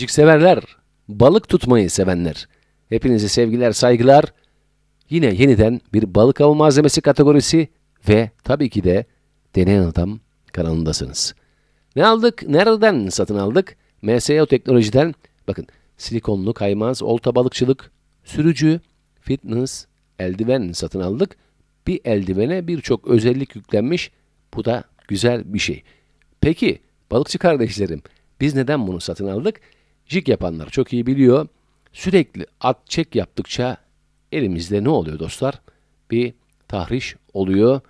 cik severler, balık tutmayı sevenler. Hepinize sevgiler, saygılar. Yine yeniden bir balık avı malzemesi kategorisi ve tabii ki de Deneyen Adam kanalındasınız. Ne aldık? Nereden satın aldık? MSO teknolojiden bakın silikonlu kaymaz, olta balıkçılık, sürücü, fitness, eldiven satın aldık. Bir eldivene birçok özellik yüklenmiş. Bu da güzel bir şey. Peki balıkçı kardeşlerim biz neden bunu satın aldık? Jig yapanlar çok iyi biliyor. Sürekli at çek yaptıkça elimizde ne oluyor dostlar? Bir tahriş oluyor.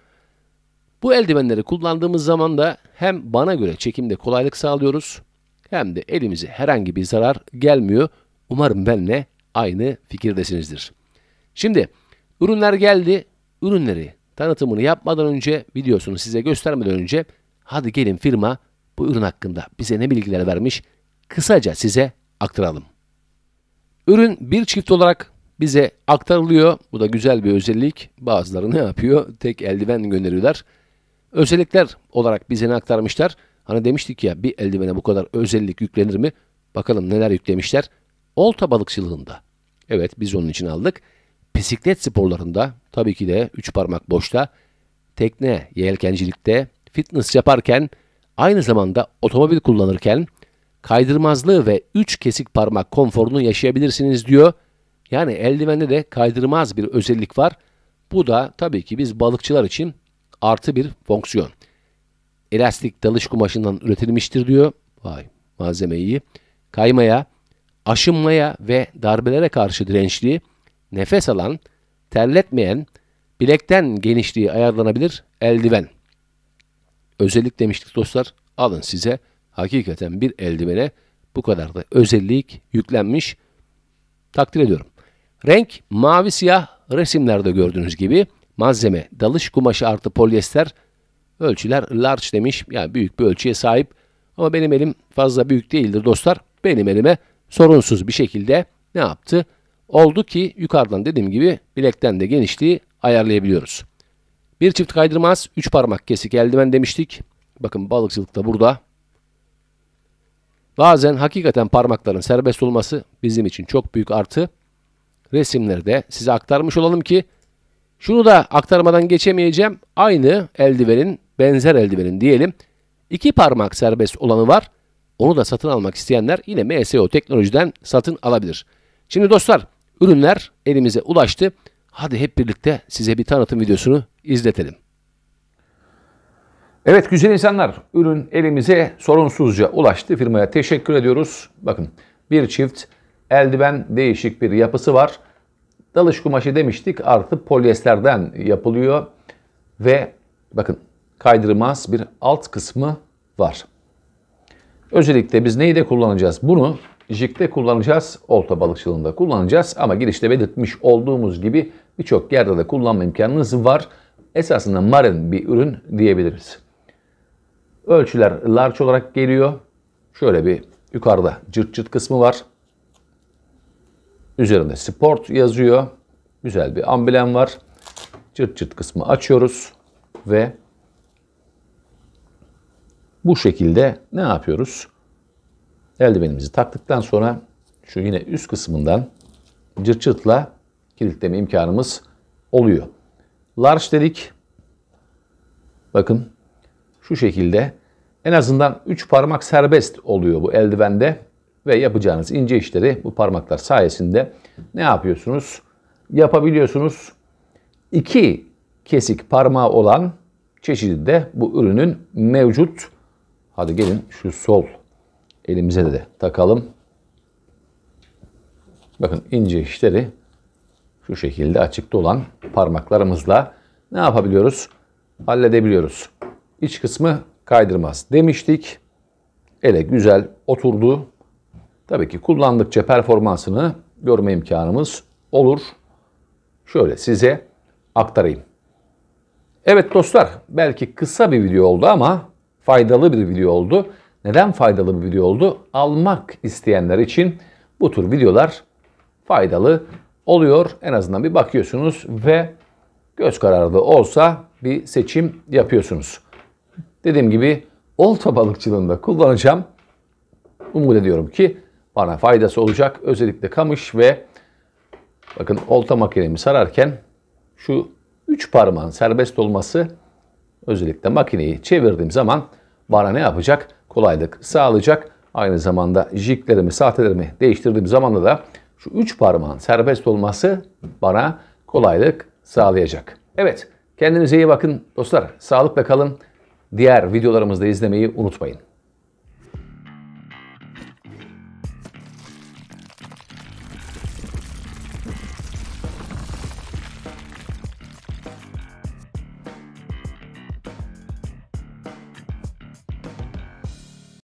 Bu eldivenleri kullandığımız zaman da hem bana göre çekimde kolaylık sağlıyoruz hem de elimize herhangi bir zarar gelmiyor. Umarım benimle aynı fikirdesinizdir. Şimdi ürünler geldi. Ürünleri tanıtımını yapmadan önce videosunu size göstermeden önce hadi gelin firma bu ürün hakkında bize ne bilgiler vermiş kısaca size aktaralım. Ürün bir çift olarak bize aktarılıyor. Bu da güzel bir özellik. Bazıları ne yapıyor? Tek eldiven gönderiyorlar. Özellikler olarak bize ne aktarmışlar? Hani demiştik ya bir eldivene bu kadar özellik yüklenir mi? Bakalım neler yüklemişler. Olta balıkçılığında. Evet biz onun için aldık. Bisiklet sporlarında tabii ki de üç parmak boşta. Tekne, yelkencilikte, fitness yaparken, aynı zamanda otomobil kullanırken, kaydırmazlığı ve 3 kesik parmak konforunu yaşayabilirsiniz diyor. Yani eldivende de kaydırmaz bir özellik var. Bu da tabii ki biz balıkçılar için artı bir fonksiyon. Elastik dalış kumaşından üretilmiştir diyor. Vay malzeme iyi. Kaymaya, aşınmaya ve darbelere karşı dirençli, nefes alan, terletmeyen, bilekten genişliği ayarlanabilir eldiven. Özellik demiştik dostlar. Alın size hakikaten bir eldivene bu kadar da özellik yüklenmiş. Takdir ediyorum. Renk mavi siyah resimlerde gördüğünüz gibi malzeme dalış kumaşı artı polyester ölçüler large demiş. Yani büyük bir ölçüye sahip ama benim elim fazla büyük değildir dostlar. Benim elime sorunsuz bir şekilde ne yaptı? Oldu ki yukarıdan dediğim gibi bilekten de genişliği ayarlayabiliyoruz. Bir çift kaydırmaz, üç parmak kesik eldiven demiştik. Bakın balıkçılıkta burada Bazen hakikaten parmakların serbest olması bizim için çok büyük artı. Resimleri de size aktarmış olalım ki şunu da aktarmadan geçemeyeceğim. Aynı eldivenin benzer eldivenin diyelim. İki parmak serbest olanı var. Onu da satın almak isteyenler yine MSO teknolojiden satın alabilir. Şimdi dostlar ürünler elimize ulaştı. Hadi hep birlikte size bir tanıtım videosunu izletelim. Evet güzel insanlar ürün elimize sorunsuzca ulaştı. Firmaya teşekkür ediyoruz. Bakın bir çift eldiven değişik bir yapısı var. Dalış kumaşı demiştik artı polyesterden yapılıyor. Ve bakın kaydırmaz bir alt kısmı var. Özellikle biz neyi de kullanacağız? Bunu jikte kullanacağız, olta balıkçılığında kullanacağız ama girişte belirtmiş olduğumuz gibi birçok yerde de kullanma imkanınız var. Esasında marin bir ürün diyebiliriz. Ölçüler large olarak geliyor. Şöyle bir yukarıda cırt cırt kısmı var. Üzerinde sport yazıyor. Güzel bir amblem var. Cırt cırt kısmı açıyoruz ve bu şekilde ne yapıyoruz? Eldivenimizi taktıktan sonra şu yine üst kısmından cırt cırtla kilitleme imkanımız oluyor. Large dedik. Bakın şu şekilde en azından 3 parmak serbest oluyor bu eldivende ve yapacağınız ince işleri bu parmaklar sayesinde ne yapıyorsunuz? Yapabiliyorsunuz. 2 kesik parmağı olan çeşidi de bu ürünün mevcut. Hadi gelin şu sol elimize de, takalım. Bakın ince işleri şu şekilde açıkta olan parmaklarımızla ne yapabiliyoruz? Halledebiliyoruz iç kısmı kaydırmaz demiştik. Ele güzel oturdu. Tabii ki kullandıkça performansını görme imkanımız olur. Şöyle size aktarayım. Evet dostlar belki kısa bir video oldu ama faydalı bir video oldu. Neden faydalı bir video oldu? Almak isteyenler için bu tür videolar faydalı oluyor. En azından bir bakıyorsunuz ve göz kararı da olsa bir seçim yapıyorsunuz dediğim gibi olta balıkçılığında kullanacağım. Umut ediyorum ki bana faydası olacak. Özellikle kamış ve bakın olta makinemi sararken şu üç parmağın serbest olması özellikle makineyi çevirdiğim zaman bana ne yapacak? Kolaylık sağlayacak. Aynı zamanda jiklerimi, sahtelerimi değiştirdiğim zaman da şu üç parmağın serbest olması bana kolaylık sağlayacak. Evet, kendinize iyi bakın dostlar. Sağlıkla kalın. Diğer videolarımızı da izlemeyi unutmayın.